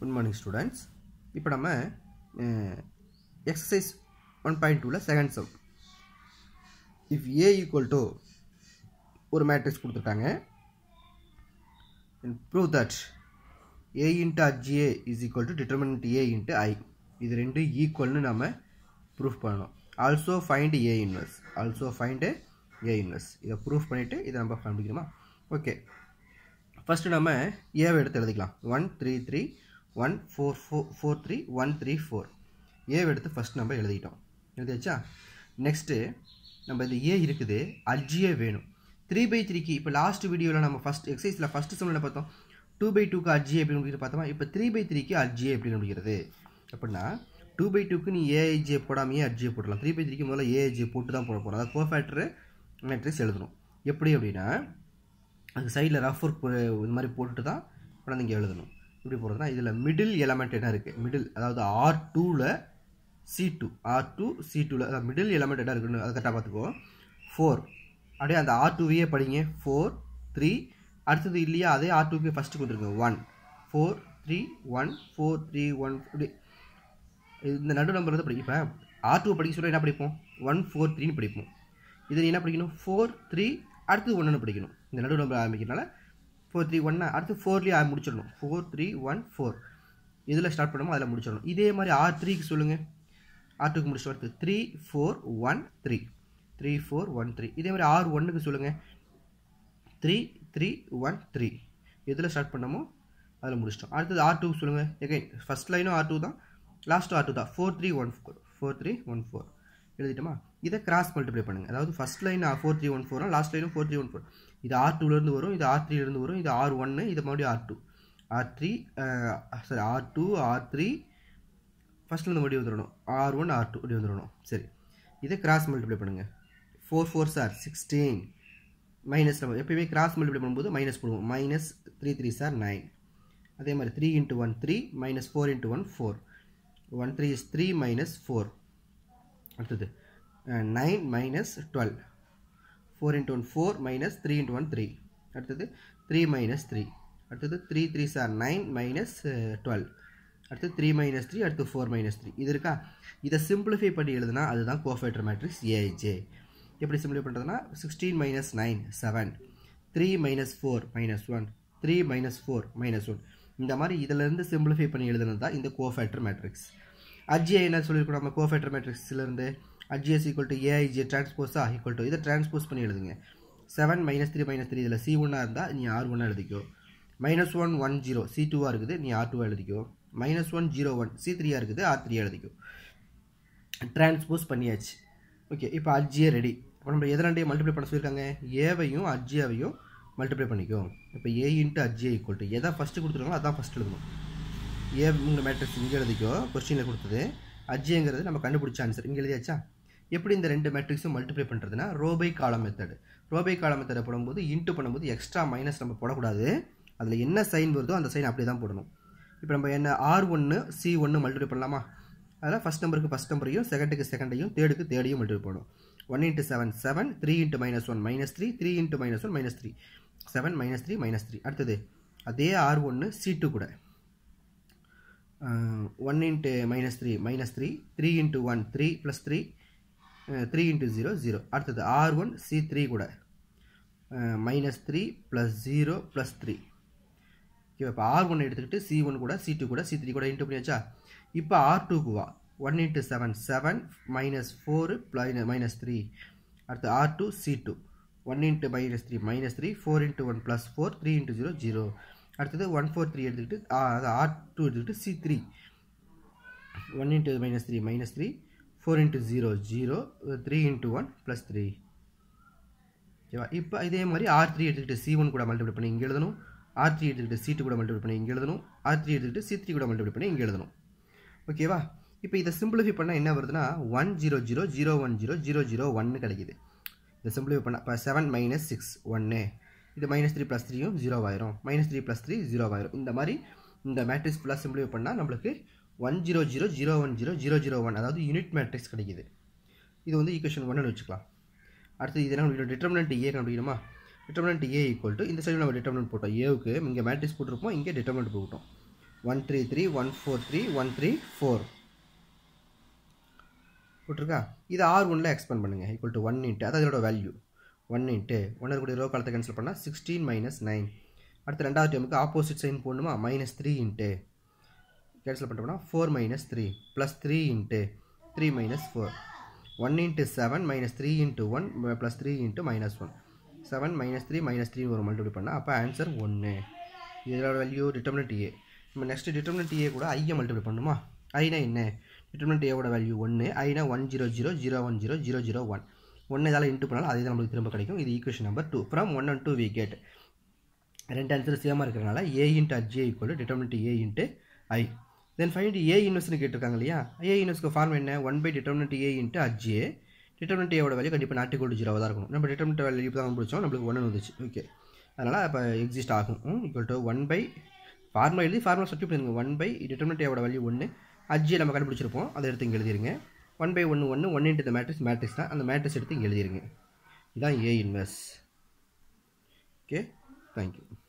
good morning students இப்போ நம்ம exercise one point டூவில் second sum if A equal to ஒரு மேட்ரிக்ஸ் கொடுத்துருக்காங்க prove that A into adj A is equal to determinant A into I இது ரெண்டு ஈக்குவல்னு நம்ம ப்ரூஃப் பண்ணணும் also find A inverse also find A inverse இதை proof பண்ணிவிட்டு இதை நம்ம கண்டுக்கிறோமா ஓகே ஃபஸ்ட்டு நம்ம ஏவை எடுத்து எழுதிக்கலாம் one three three one four four four three one three four ஏவை எடுத்து ஃபஸ்ட் நம்ம எழுதிட்டோம் எழுதியாச்சா நெக்ஸ்ட்டு நம்ம இந்த ஏ இருக்குது அஜியே வேணும் த்ரீ பை த்ரீக்கு இப்போ லாஸ்ட் வீடியோவில் நம்ம ஃபஸ்ட் எக்ஸசைஸில் ஃபஸ்ட்டு செம்மில் பார்த்தோம் டூ பை டூக்கு அஜ்ஜிஏ அப்படின்னு முடிக்கிறது பார்த்தோமா இப்போ த்ரீ பை த்ரீக்கு அஜ்ஜிஏ அப்படின்னு முடிக்கிறது அப்படின்னா டூ பை டூக்கு நீ ஏஐஜிஏ போடாமையே அஜியை போடலாம் த்ரீ பை த்ரீக்கு முதல்ல ஏஐஜிஏ போட்டு தான் போட போகிறோம் அதாவது ஃபோர் ஃபேக்டரு எழுதணும் எப்படி அப்படின்னா அந்த சைடில் ரஃப் ஒர்க் இது மாதிரி போட்டுட்டு தான் குழந்தைங்க எழுதணும் எப்படி போகிறதுனா இதில் மிடில் எலமெண்ட் என்ன இருக்குது மிடில் அதாவது ஆர் டூவில் C two R two C டூவில் அதாவது மிடில் எலமெண்ட் என்ன இருக்குன்னு அதை கரெக்டாக பார்த்துக்குவோம் ஃபோர் அப்படியே அந்த ஆர் டூவையே படிங்க ஃபோர் த்ரீ அடுத்தது இல்லையா அதே ஆர் டூக்கு ஃபஸ்ட்டு கொடுத்துருங்க one four three one four three one இப்படி இந்த நடு நம்பர் வந்து படிப்பேன் ஆர் டூ படிக்க சொல்ல என்ன படிப்போம் ஒன் ஃபோர் த்ரீன்னு படிப்போம் இதில் என்ன படிக்கணும் ஃபோர் த்ரீ அடுத்தது ஒன்றுன்னு படிக்கணும் இந்த நடு நம்பர் ஆரம்பிக்கிறனால ஃபோர் த்ரீ ஒன்னா அடுத்து ஃபோர்லேயே ஆர் முடிச்சிடணும் ஃபோர் த்ரீ ஒன் ஃபோர் இதில் ஸ்டார்ட் பண்ணுமோ அதில் முடிச்சிடணும் இதே மாதிரி ஆர் த்ரீக்கு சொல்லுங்கள் ஆர் டூக்கு முடிச்சு வரது three four one three three four one three இதே மாதிரி ஆர் ஒன்றுக்கு சொல்லுங்கள் த்ரீ த்ரீ ஒன் த்ரீ எதில் ஸ்டார்ட் பண்ணமோ அதில் முடிச்சிட்டோம் அடுத்தது ஆர் டூக்கு சொல்லுங்கள் எகைன் ஃபஸ்ட் லைனும் ஆர் டூ தான் லாஸ்ட்டும் ஆர் டூ தான் four three one four four three one four எழுதிட்டோமா இதை கிராஸ் மல்டிப்ளை பண்ணுங்கள் அதாவது first line four three one ஃபோரும் லாஸ்ட் லைனும் ஃபோர் த்ரீ ஒன் ஃபோர் இது ஆர் டூலேருந்து வரும் இது ஆர் த்ரீலேருந்து வரும் இது ஆர் ஒன்று இது மறுபடியும் R two R three sorry R two R three ஃபஸ்ட்லேருந்து மறுபடியும் வந்துடணும் ஆர் ஒன் ஆர் டூ இப்படி வந்துடணும் சரி இதை கிராஸ் மல்டிப்ளை பண்ணுங்கள் four four sir sixteen minus நம்ம எப்பயுமே கிராஸ் மல்டிப்ளை பண்ணும்போது மைனஸ் போடுவோம் minus three three sir nine அதே மாதிரி three into one three minus four into one four one three is three minus four அடுத்தது nine minus twelve four into one four minus three into one three அடுத்தது three minus three அடுத்தது three three sir nine minus twelve அடுத்து three minus three அடுத்து four minus three இது இருக்கா இதை simplify பண்ணி எழுதுனா அதுதான் கோஃபேட்டர் மேட்ரிக்ஸ் ஏஜே எப்படி சிம்பிளை பண்ணுறதுனா sixteen minus nine seven three minus four minus one three minus four minus one இந்த மாதிரி இதிலேருந்து சிம்பிளிஃபை பண்ணி எழுதுனது தான் இந்த கோஃபேட்டர் மேட்ரிக்ஸ் அஜ்ஜியை என்ன சொல்லியிருக்கோம் நம்ம கோஃபேட்டர் மேட்ரிக்ஸ்லேருந்து அஜிஎஸ் ஈக்குவல் டு டிரான்ஸ்போஸ் ஆ ஈக்குவல் டு இதை டிரான்ஸ்போஸ் பண்ணி எழுதுங்க seven minus three minus three இதில் சி ஒன்னாக இருந்தால் நீ ஆர் ஒன்னாக எழுதிக்கோ minus one one zero C டூவாக இருக்குது நீ ஆர் டூவாக எழுதிக்கோ minus one zero one C த்ரீயாக இருக்குது ஆர் த்ரீ எழுதிக்கோ டிரான்ஸ்போஸ் பண்ணியாச்சு ஓகே இப்போ அஜிஏ ரெடி இப்போ நம்ம எதிராண்டையும் மல்டிப்ளை பண்ண சொல்லியிருக்காங்க ஏவையும் அஜியாவையும் மல்டிப்ளை பண்ணிக்கோ இப்போ A into adj A equal to எதை ஃபஸ்ட்டு கொடுத்துருக்காங்களோ அதான் ஃபஸ்ட் எழுதணும் ஏ மூணு மேட்ரிக்ஸ் இங்கே எழுதிக்கோ கொஸ்டினில் கொடுத்தது அஜ்ஜிங்கிறது நம்ம கண்டுபிடிச்ச ஆன்சர் இங்கே எழுதியாச்சா எப்படி இந்த ரெண்டு மேட்ரிக்ஸும் மல்டிப்ளை பண்ணுறதுனா ரோபை காலம் மெத்தடு ரோபை காலம் மெத்தடை போடும்போது இன்ட்டு பண்ணும்போது எக்ஸ்ட்ரா மைனஸ் நம்ம போடக்கூடாது அதில் என்ன சைன் வருதோ அந்த சைன் அப்படி தான் போடணும் இப்போ நம்ம என்ன ஆர் ஒன்று சி ஒன்று மல்டிப்ளை பண்ணலாமா அதில் ஃபஸ்ட் நம்பருக்கு ஃபஸ்ட் நம்பரையும் செகண்டுக்கு செகண்டையும் தேர்டுக்கு தேர்டையும் மல்டிப்ளை போடணும் one into seven seven three into minus one minus three three into minus one minus three seven minus three minus three அடுத்தது அதே ஆர் ஒன்று சி டூ கூட one into minus three minus three three into one three plus three three into zero zero அடுத்தது R one C three கூட minus three plus zero plus three ஓகேவா இப்போ R one எடுத்துக்கிட்டு C one கூட C two கூட C three கூட into பண்ணியாச்சா இப்போ ஆர் டூ வா one into seven seven minus four ப்ளை மைனஸ் த்ரீ அடுத்து R two C two one into minus three minus three four into one plus four three into zero zero அடுத்தது one four three எடுத்துக்கிட்டு அது R two எடுத்துக்கிட்டு C three one into minus three minus three four into zero zero three into one plus three ஓகேவா இப்போ இதே மாதிரி R three எடுத்துக்கிட்டு C one கூட மல்டிப்ளை பண்ணி இங்கே எழுதணும் ஆர் த்ரீ எடுத்துக்கிட்டு சி டூ கூட மல்டிப்ளை பண்ணி இங்கே எழுதணும் ஆர் த்ரீ எடுத்துக்கிட்டு சி த்ரீ கூட மல்டிப்ளை பண்ணி இங்கே எழுதணும் ஓகேவா இப்போ இதை சிம்பிளிஃபை பண்ணால் என்ன வருதுன்னா one zero zero zero one zero zero zero ஒன்னு கிடைக்கிது இதை சிம்பிளிஃபை பண்ணால் இப்போ செவன் மைனஸ் சிக்ஸ் ஒன்று இது மைனஸ் த்ரீ ப்ளஸ் த்ரீயும் ஜீரோ ஆயிரும் minus three plus three zero ஆயிரும் இந்த மாதிரி இந்த மேட்ரிக்ஸ் ஃபுல்லாக சிம்பிளிஃபை பண்ணால் நம்மளுக்கு one zero zero zero one zero zero zero one அதாவது யூனிட் மேட்ரிக்ஸ் கிடைக்குது இது வந்து ஈக்குவேஷன் ஒன்னு வச்சுக்கலாம் அடுத்து இது என்ன டிட்டர்மினன்ட் ஏ கண்டுபிடிக்கணுமா டிட்டர்மினன்ட் ஏ ஈக்குவல் டு இந்த சைடு நம்ம டிட்டர்மினன்ட் போட்டோம் ஏவுக்கு இங்கே மேட்ரிக்ஸ் போட்டிருப்போம் இங்கே டிட்டர்மினன்ட் போட்டோம் one three three one four three one three four போட்டிருக்கா இது ஆர் ஒனில் எக்ஸ்பெண்ட் பண்ணுங்கள் ஈக்குவல் டு ஒன் இன்ட்டு அதாவது இதோட வேல்யூ ஒன் இன்ட்டு ஒன்று இருக்கக்கூடிய ரோ காலத்தை கேன்சல் பண்ணால் சிக்ஸ்டீன் மைனஸ் நைன் அடுத்து ரெண்டாவது டைமுக்கு ஆப்போசிட் சைன் போடணுமா மைனஸ் த்ரீ இன்ட்டு கேன்சல் பண்ணுறோம்னா four minus three plus three into three minus four one into seven minus three into one plus three into minus one seven minus three minus three ஒரு multiple பண்ணால் அப்போ answer ஒன்று இதோட value determinant ஏ நம்ம next determinant ஏ கூட ஐயை multiple பண்ணுமா ஐனா என்ன determinant ஏவோட வேல்யூ ஒன்று ஐனா one zero zero zero one zero zero zero one ஒன்று இதால் இன்ட்டு பண்ணாலும் அதே நம்மளுக்கு திரும்ப கிடைக்கும் இது equation number two from one and two we get ரெண்டு ஆன்சர் சேமாக இருக்கிறனால A into adj equal determinant A into I then find A இன்வெஸ்ட்னு கேட்டிருக்காங்க இல்லையா ஏ இன்வெஸ்ட்க்கு ஃபார்ம் என்ன one by determinant A into adj determinant ஏவோட வேலையை கண்டிப்பாக நாட்டு கோடி ஜீரோவாக தான் இருக்கும் நம்ம டிட்டர்மெண்ட் வேலை இப்போ தான் பிடிச்சோம் நம்மளுக்கு ஒன்று வந்துச்சு ஓகே அதனால் அப்போ எக்ஸிஸ்ட் ஆகும் equal to one by formula எழுதி ஃபார்முலா சப்டி பண்ணுங்க ஒன் பை டிட்டர்மெண்ட் ஏவோட வேல்யூ ஒன்று அஜ்ஜே நம்ம கண்டுபிடிச்சிருப்போம் அதை எடுத்து இங்கே எழுதிருங்க ஒன் பை ஒன்று ஒன்று ஒன் இன்ட்டு மேட்ரிக்ஸ் மேட்ரிக்ஸ் தான் அந்த மேட்ரிக்ஸ் எடுத்து இங்கே எழுதிருங்க இதான் ஏ இன்வெஸ்ட் ஓகே தேங்க்யூ